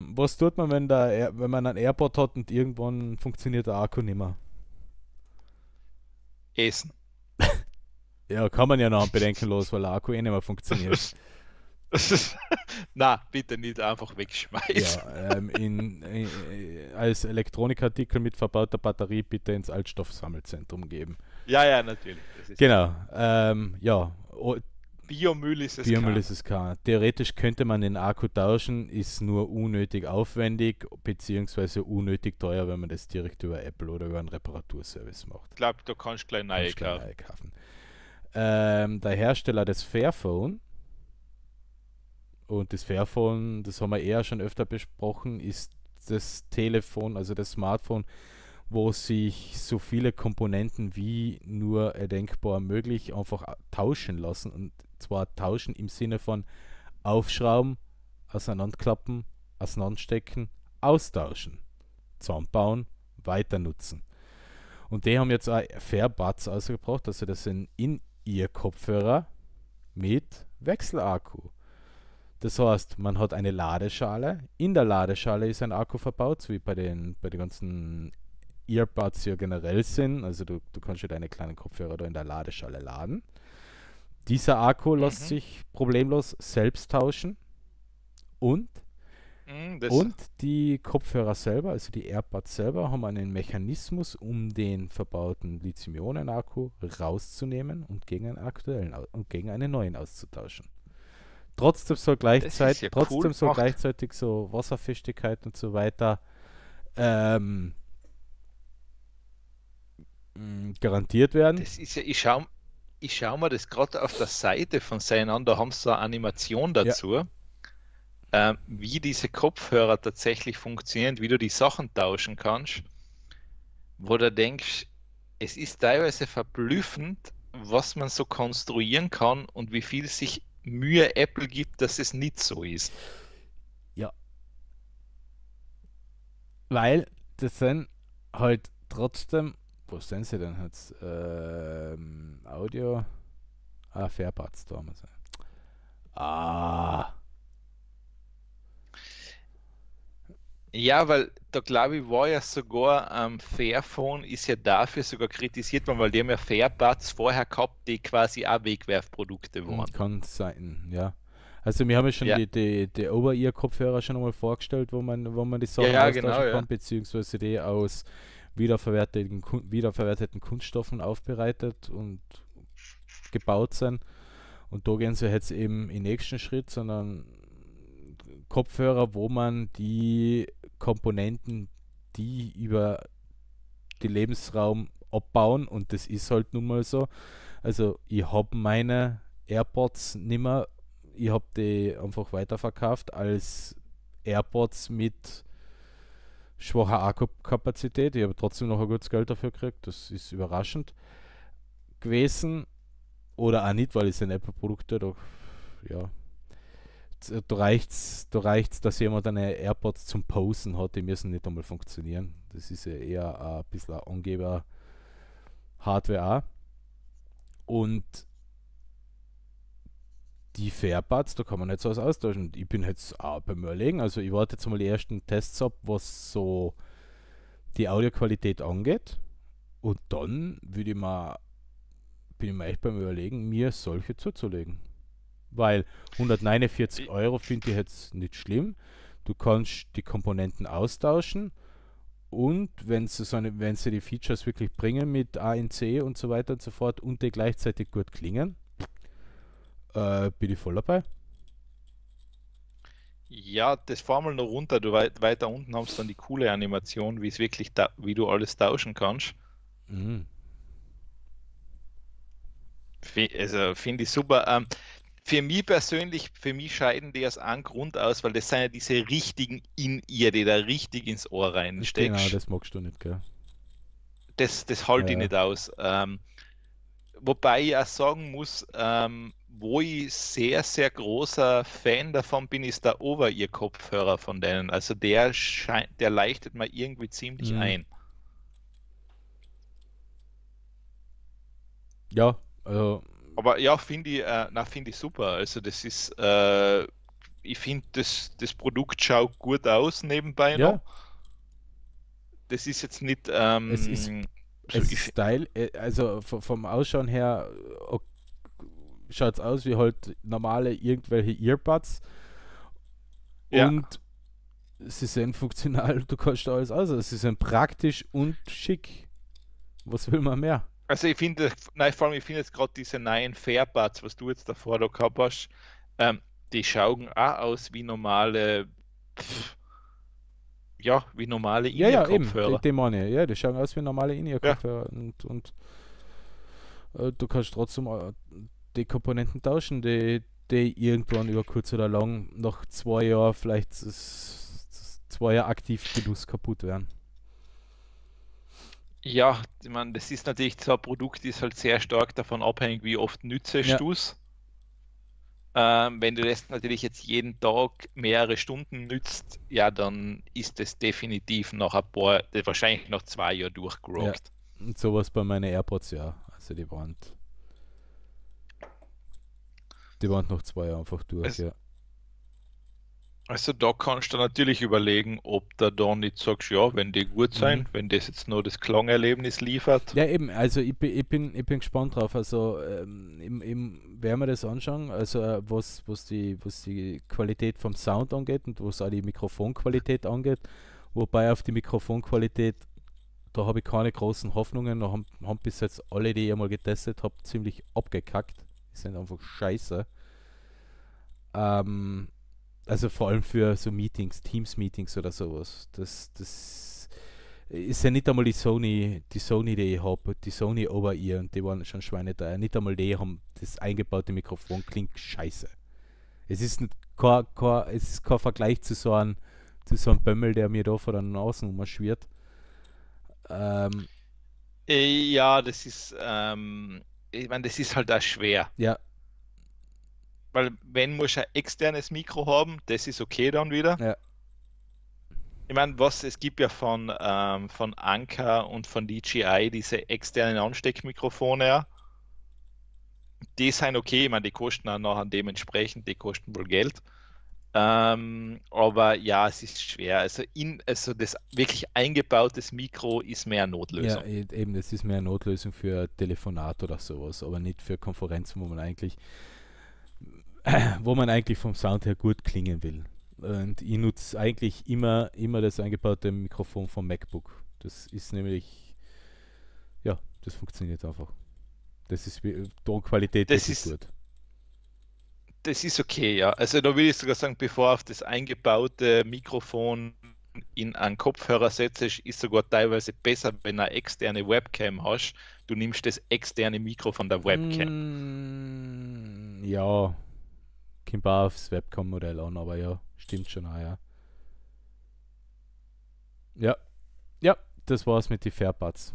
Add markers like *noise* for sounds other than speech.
Was tut man, wenn, der, wenn man einen Airport hat und irgendwann funktioniert der Akku nicht mehr? Essen. *laughs* ja, kann man ja noch bedenkenlos, weil der Akku eh nicht mehr funktioniert. *laughs* Na, bitte nicht einfach wegschmeißen. Ja, ähm, in, in, äh, äh, als Elektronikartikel mit verbauter Batterie bitte ins Altstoffsammelzentrum geben. Ja, ja, natürlich. genau. Ähm, ja, Biomüll ist es Biomüll kann. ist es kann. Theoretisch könnte man den Akku tauschen, ist nur unnötig aufwendig beziehungsweise unnötig teuer, wenn man das direkt über Apple oder über einen Reparaturservice macht. Ich glaube, du kannst gleich neue kaufen. kaufen. Ähm, der Hersteller des Fairphone und das Fairphone, das haben wir eher schon öfter besprochen, ist das Telefon, also das Smartphone, wo sich so viele Komponenten wie nur denkbar möglich einfach tauschen lassen und zwar tauschen im Sinne von aufschrauben, auseinanderklappen, auseinanderstecken, austauschen, zusammenbauen, weiter nutzen. Und die haben jetzt auch Fairbuds ausgebracht, also das sind in ihr Kopfhörer mit Wechselakku. Das heißt, man hat eine Ladeschale. In der Ladeschale ist ein Akku verbaut, so wie bei den, bei den ganzen Earbuds hier generell sind. Also du, du kannst ja deine kleinen Kopfhörer da in der Ladeschale laden. Dieser Akku mhm. lässt sich problemlos selbst tauschen. Und, mhm, und die Kopfhörer selber, also die AirPods selber, haben einen Mechanismus, um den verbauten Lithium-Ionen-Akku rauszunehmen und gegen einen aktuellen und gegen einen neuen auszutauschen. Trotzdem soll gleichzeitig, ja trotzdem cool soll gleichzeitig so Wasserfestigkeit und so weiter ähm, mm, garantiert werden. Das ist ja, ich schaue ich schaue mir das gerade auf der Seite von Seinander, haben sie eine Animation dazu, ja. ähm, wie diese Kopfhörer tatsächlich funktionieren, wie du die Sachen tauschen kannst, wo du denkst, es ist teilweise verblüffend, was man so konstruieren kann und wie viel sich Mühe Apple gibt, dass es nicht so ist. Ja. Weil das sind halt trotzdem wo sind sie denn jetzt? Ähm, Audio. Ah, Fairparts damals. Ah. Ja, weil da glaube ich war ja sogar am ähm, Fairphone, ist ja dafür sogar kritisiert worden, weil die haben ja Fairparts vorher gehabt, die quasi auch Wegwerfprodukte hm, waren. Kann sein, ja. Also wir haben ja schon ja. die, die, die ober ear kopfhörer schon einmal vorgestellt, wo man, wo man die Sachen ja, ja, genau, ja. kann, beziehungsweise die aus wiederverwerteten, wiederverwerteten Kunststoffen aufbereitet und gebaut sind. Und da gehen sie jetzt halt eben im nächsten Schritt, sondern Kopfhörer, wo man die Komponenten, die über den Lebensraum abbauen und das ist halt nun mal so. Also ich habe meine AirPods nimmer, ich habe die einfach weiterverkauft als AirPods mit schwache A-Kapazität. Ich habe trotzdem noch ein gutes Geld dafür gekriegt. Das ist überraschend gewesen. Oder auch nicht, weil es sind Apple-Produkte. Doch, ja. Da reicht es, da reicht's, dass jemand eine AirPods zum Posen hat. Die müssen nicht einmal funktionieren. Das ist ja eher ein bisschen Angeber-Hardware Und die Fairparts, da kann man nicht so was austauschen. ich bin jetzt halt auch beim Überlegen. Also ich warte jetzt mal die ersten Tests ab, was so die Audioqualität angeht. Und dann würde ich mal, bin ich mal echt beim Überlegen, mir solche zuzulegen. Weil 149 Euro finde ich jetzt nicht schlimm. Du kannst die Komponenten austauschen und wenn sie, so eine, wenn sie die Features wirklich bringen mit ANC und so weiter und so fort und die gleichzeitig gut klingen, äh, bin ich voll dabei? Ja, das fahr mal noch runter. Du weit, weiter unten haben dann die coole Animation, wie es wirklich da, wie du alles tauschen kannst. Mhm. Also finde ich super. Ähm, für mich persönlich, für mich scheiden die aus einem Grund aus, weil das sind ja diese richtigen in ihr, die da richtig ins Ohr reinstecken. Genau, das magst du nicht, gell? Das, das halte ja. ich nicht aus. Ähm, wobei ich auch sagen muss, ähm, wo ich sehr, sehr großer Fan davon bin, ist der Over-Ear-Kopfhörer von denen. Also der scheint, der leichtet mir irgendwie ziemlich mhm. ein. Ja, also. Aber ja, finde ich, äh, na, finde ich super. Also das ist, äh, ich finde, das, das Produkt schaut gut aus nebenbei ja. Noch. Das ist jetzt nicht. Ähm, es ist, ähm, so es Style, äh, also vom Ausschauen her okay schaut es aus wie halt normale irgendwelche Earbuds. Ja. Und sie sind funktional, du kannst da alles aus. Also sie sind praktisch und schick. Was will man mehr? Also ich finde, nein, vor allem ich finde jetzt gerade diese neuen Fairbuds, was du jetzt davor da gehabt hast, ähm, die schauen auch aus wie normale pff, ja, wie normale in ja, ja, Kopfhörer. Eben, die, die meine, ja, die schauen aus wie normale in ja. Kopfhörer und, und äh, du kannst trotzdem äh, die Komponenten tauschen, die, die irgendwann über kurz oder lang nach zwei Jahren vielleicht zwei Jahre aktiv Genuss kaputt werden. Ja, ich meine, das ist natürlich so ein Produkt, ist halt sehr stark davon abhängig, wie oft nütze ja. du es. Ähm, wenn du das natürlich jetzt jeden Tag mehrere Stunden nützt, ja, dann ist das definitiv noch ein paar, wahrscheinlich noch zwei Jahre durchgerockt. Ja. Und sowas bei meinen AirPods ja. Also die waren die waren noch zwei einfach durch, es, also- ja. Also da kannst du natürlich überlegen, ob da dann nicht sagst, ja, wenn die gut sein, mhm. wenn das jetzt nur das Klangerlebnis liefert. Ja, eben, also ich, ich, bin, ich bin gespannt drauf. Also ähm, eben, eben, werden wir das anschauen, also äh, was, was, die, was die Qualität vom Sound angeht und was auch die Mikrofonqualität angeht. Wobei auf die Mikrofonqualität, da habe ich keine großen Hoffnungen. Da haben, haben bis jetzt alle, die ich einmal getestet habe, ziemlich abgekackt sind einfach scheiße. Ähm, also vor allem für so Meetings, Teams-Meetings oder sowas. Das, das ist ja nicht einmal die Sony, die Sony, die ich habe, die Sony Over ihr und die waren schon Schweine da. Nicht einmal die haben das eingebaute Mikrofon, klingt scheiße. Es ist nicht kein, kein, es ist kein Vergleich zu so einem, zu so einem Bömmel, der mir da vor der Nase umschwirrt. Ähm, äh, ja, das ist ähm, ich meine, das ist halt auch schwer. Ja. Weil wenn muss ein externes Mikro haben, das ist okay dann wieder. Ja. Ich meine, was, es gibt ja von, ähm, von Anker und von DJI diese externen Ansteckmikrofone, Die sind okay, ich meine, die kosten auch nachher dementsprechend, die kosten wohl Geld. Ähm, aber ja, es ist schwer. Also, in, also das wirklich eingebautes Mikro ist mehr Notlösung. Ja, e-, eben, das ist mehr Notlösung für Telefonat oder sowas, aber nicht für Konferenzen, wo man eigentlich, *clears throat* wo man eigentlich vom Sound her gut klingen will. Und ich nutze eigentlich immer, immer das eingebaute Mikrofon vom MacBook. Das ist nämlich, ja, das funktioniert einfach. Das ist Tonqualität, das, das ist, ist gut das ist okay, ja. Also da will ich sogar sagen, bevor auf das eingebaute Mikrofon in einen Kopfhörer setzt, ist sogar teilweise besser, wenn du eine externe Webcam hast. Du nimmst das externe Mikro von der Webcam. Mm, ja, kommt auch aufs Webcam-Modell an, aber ja, stimmt schon auch, ja. Ja, ja das war's mit den Fairparts.